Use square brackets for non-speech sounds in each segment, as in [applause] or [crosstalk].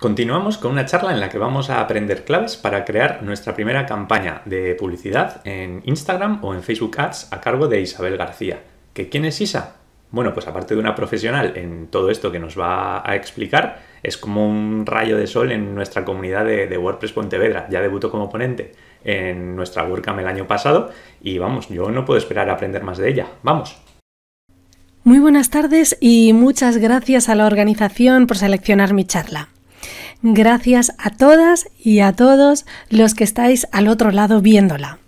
Continuamos con una charla en la que vamos a aprender claves para crear nuestra primera campaña de publicidad en Instagram o en Facebook Ads a cargo de Isabel García. ¿Que quién es Isa? Bueno, pues aparte de una profesional en todo esto que nos va a explicar, es como un rayo de sol en nuestra comunidad de, WordPress Pontevedra. Ya debutó como ponente en nuestra WordCamp el año pasado y vamos, yo no puedo esperar a aprender más de ella. ¡Vamos! Muy buenas tardes y muchas gracias a la organización por seleccionar mi charla. Gracias a todas y a todos los que estáis al otro lado viéndola.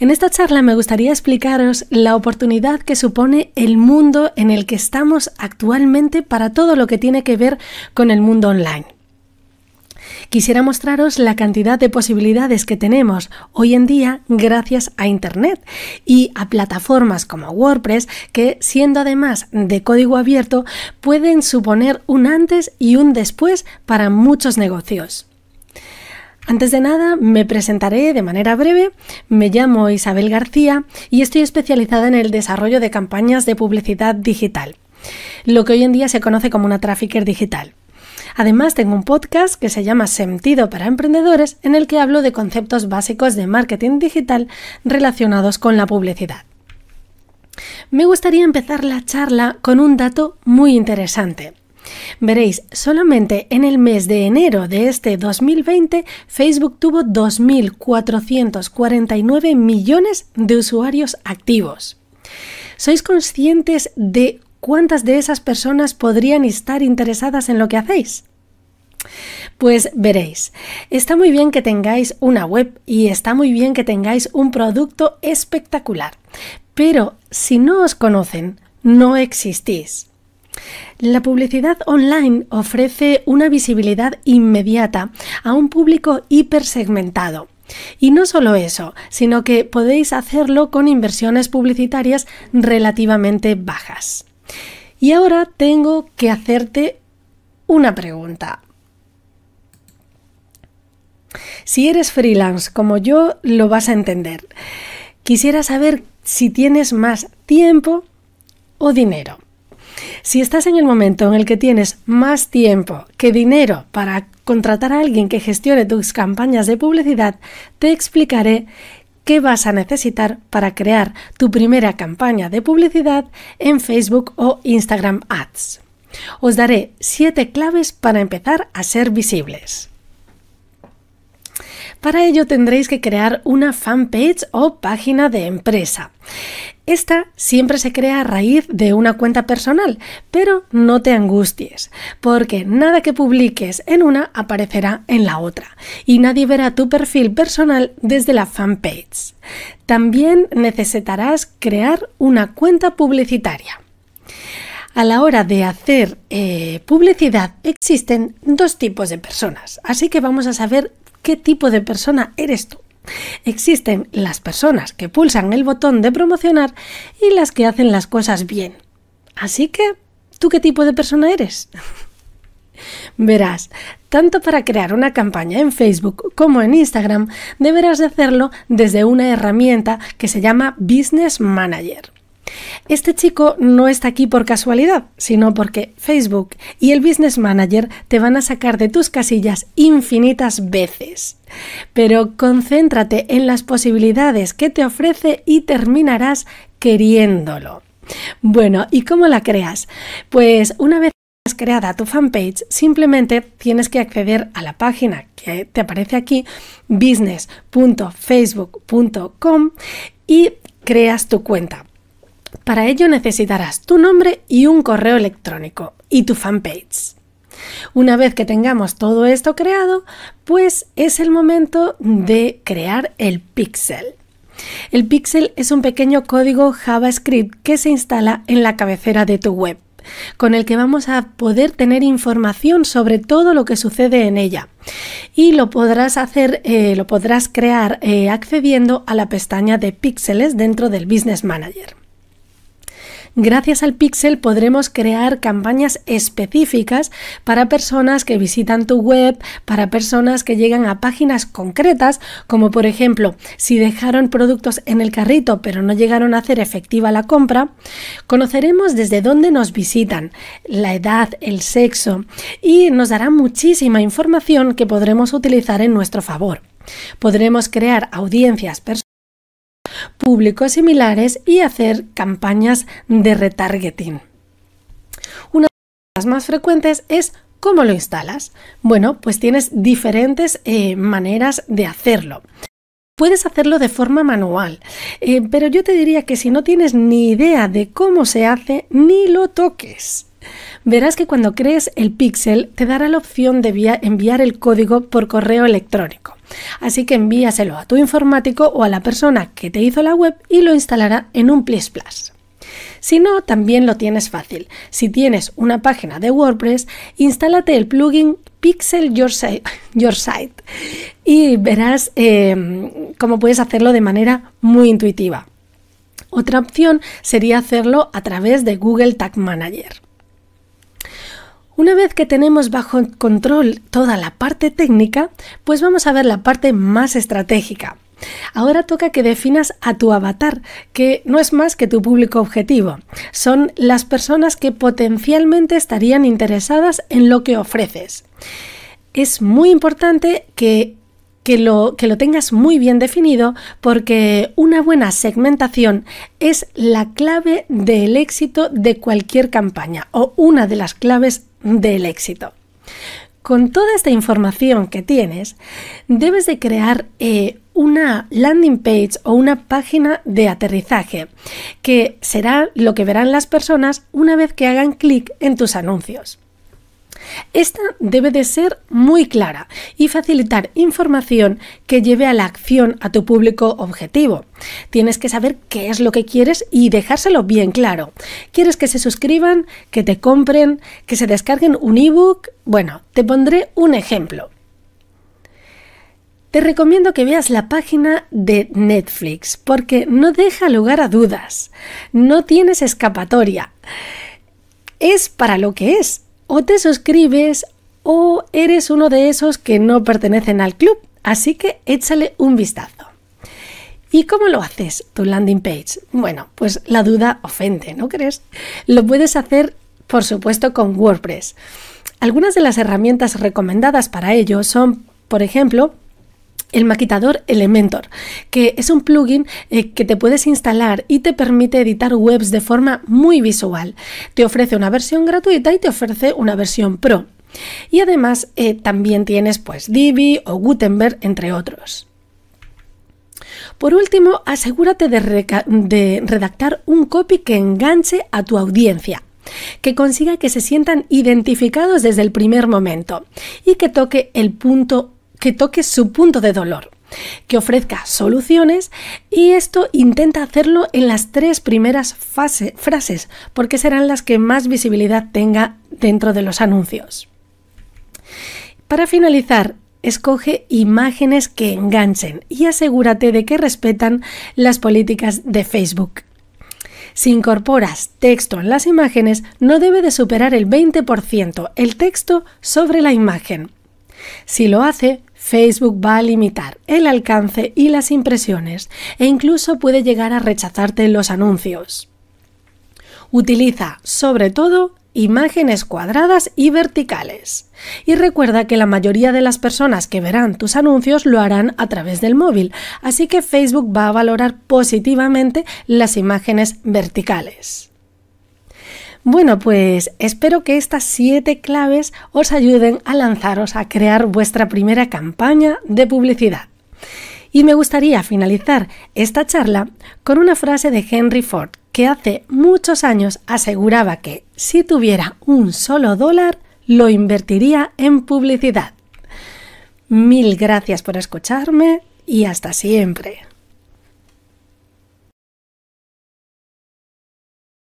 En esta charla me gustaría explicaros la oportunidad que supone el mundo en el que estamos actualmente para todo lo que tiene que ver con el mundo online quisiera mostraros la cantidad de posibilidades que tenemos hoy en día gracias a Internet y a plataformas como WordPress que siendo además de código abierto pueden suponer un antes y un después para muchos negocios. Antes de nada, me presentaré de manera breve. Me llamo Isabel García y estoy especializada en el desarrollo de campañas de publicidad digital, lo que hoy en día se conoce como una trafficker digital. Además, tengo un podcast que se llama Sentido para Emprendedores, en el que hablo de conceptos básicos de marketing digital relacionados con la publicidad. Me gustaría empezar la charla con un dato muy interesante. Veréis, solamente en el mes de enero de este 2020, Facebook tuvo 2.449 millones de usuarios activos. ¿Sois conscientes de ¿cuántas de esas personas podrían estar interesadas en lo que hacéis? Pues veréis, está muy bien que tengáis una web y está muy bien que tengáis un producto espectacular, pero si no os conocen, no existís. La publicidad online ofrece una visibilidad inmediata a un público hipersegmentado. Y no solo eso, sino que podéis hacerlo con inversiones publicitarias relativamente bajas. Y ahora tengo que hacerte una pregunta. Si eres freelance como yo, lo vas a entender. Quisiera saber si tienes más tiempo o dinero. Si estás en el momento en el que tienes más tiempo que dinero para contratar a alguien que gestione tus campañas de publicidad, te explicaré ¿Qué vas a necesitar para crear tu primera campaña de publicidad en Facebook o Instagram Ads. Os daré 7 claves para empezar a ser visibles. Para ello tendréis que crear una fanpage o página de empresa. Esta siempre se crea a raíz de una cuenta personal, pero no te angusties, porque nada que publiques en una aparecerá en la otra y nadie verá tu perfil personal desde la fanpage. También necesitarás crear una cuenta publicitaria. A la hora de hacer eh, publicidad existen dos tipos de personas, así que vamos a saber qué tipo de persona eres tú. Existen las personas que pulsan el botón de promocionar y las que hacen las cosas bien. Así que, ¿tú qué tipo de persona eres? [laughs] Verás, tanto para crear una campaña en Facebook como en Instagram, deberás hacerlo desde una herramienta que se llama Business Manager. Este chico no está aquí por casualidad, sino porque Facebook y el Business Manager te van a sacar de tus casillas infinitas veces. Pero concéntrate en las posibilidades que te ofrece y terminarás queriéndolo. Bueno, ¿y cómo la creas? Pues una vez has creada tu fanpage, simplemente tienes que acceder a la página que te aparece aquí, business.facebook.com y creas tu cuenta. Para ello necesitarás tu nombre y un correo electrónico y tu fanpage. Una vez que tengamos todo esto creado, pues es el momento de crear el pixel. El pixel es un pequeño código JavaScript que se instala en la cabecera de tu web, con el que vamos a poder tener información sobre todo lo que sucede en ella. Y lo podrás hacer, eh, lo podrás crear eh, accediendo a la pestaña de píxeles dentro del Business Manager. Gracias al pixel podremos crear campañas específicas para personas que visitan tu web, para personas que llegan a páginas concretas, como por ejemplo si dejaron productos en el carrito pero no llegaron a hacer efectiva la compra, conoceremos desde dónde nos visitan, la edad, el sexo y nos dará muchísima información que podremos utilizar en nuestro favor. Podremos crear audiencias personales, públicos similares y hacer campañas de retargeting. Una de las más frecuentes es cómo lo instalas. Bueno, pues tienes diferentes eh, maneras de hacerlo. Puedes hacerlo de forma manual, eh, pero yo te diría que si no tienes ni idea de cómo se hace, ni lo toques verás que cuando crees el pixel te dará la opción de enviar el código por correo electrónico. Así que envíaselo a tu informático o a la persona que te hizo la web y lo instalará en un Plus Plus. Si no, también lo tienes fácil. Si tienes una página de WordPress, instálate el plugin Pixel Your, Site y verás em, cómo puedes hacerlo de manera muy intuitiva. Otra opción sería hacerlo a través de Google Tag Manager. Una vez que tenemos bajo control toda la parte técnica, pues vamos a ver la parte más estratégica. Ahora toca que definas a tu avatar, que no es más que tu público objetivo. Son las personas que potencialmente estarían interesadas en lo que ofreces. Es muy importante que lo, que lo, tengas muy bien definido porque una buena segmentación es la clave del éxito de cualquier campaña o una de las claves del éxito. Con toda esta información que tienes, debes de crear eh, una landing page o una página de aterrizaje, que será lo que verán las personas una vez que hagan clic en tus anuncios. Esta debe de ser muy clara y facilitar información que lleve a la acción a tu público objetivo. Tienes que saber qué es lo que quieres y dejárselo bien claro. ¿Quieres que se suscriban, que te compren, que se descarguen un ebook? Bueno, te pondré un ejemplo. Te recomiendo que veas la página de Netflix porque no deja lugar a dudas, no tienes escapatoria. Es para lo que es, o te suscribes o eres uno de esos que no pertenecen al club, así que échale un vistazo. ¿Y cómo lo haces tu landing page? Bueno, pues la duda ofende, ¿no crees? Lo puedes hacer, por supuesto, con WordPress. Algunas de las herramientas recomendadas para ello son, por ejemplo, el maquitador Elementor, que es un plugin eh, que te puedes instalar y te permite editar webs de forma muy visual. Te ofrece una versión gratuita y te ofrece una versión pro. Y además eh, también tienes pues Divi o Gutenberg, entre otros. Por último, asegúrate de, de redactar un copy que enganche a tu audiencia, que consiga que se sientan identificados desde el primer momento y que toque el punto que toque su punto de dolor que ofrezca soluciones y esto intenta hacerlo en las tres primeras frases porque serán las que más visibilidad tenga dentro de los anuncios. Para finalizar, escoge imágenes que enganchen y asegúrate de que respetan las políticas de Facebook. Si incorporas texto en las imágenes, no debe de superar el 20%, el texto sobre la imagen. Si lo hace, Facebook va a limitar el alcance y las impresiones e incluso puede llegar a rechazarte los anuncios. Utiliza, sobre todo, imágenes cuadradas y verticales. Y recuerda que la mayoría de las personas que verán tus anuncios lo harán a través del móvil, así que Facebook va a valorar positivamente las imágenes verticales. Bueno, pues espero que estas siete claves os ayuden a lanzaros a crear vuestra primera campaña de publicidad. Y me gustaría finalizar esta charla con una frase de Henry Ford, que hace muchos años aseguraba que si tuviera un solo dólar, lo invertiría en publicidad. Mil gracias por escucharme y hasta siempre.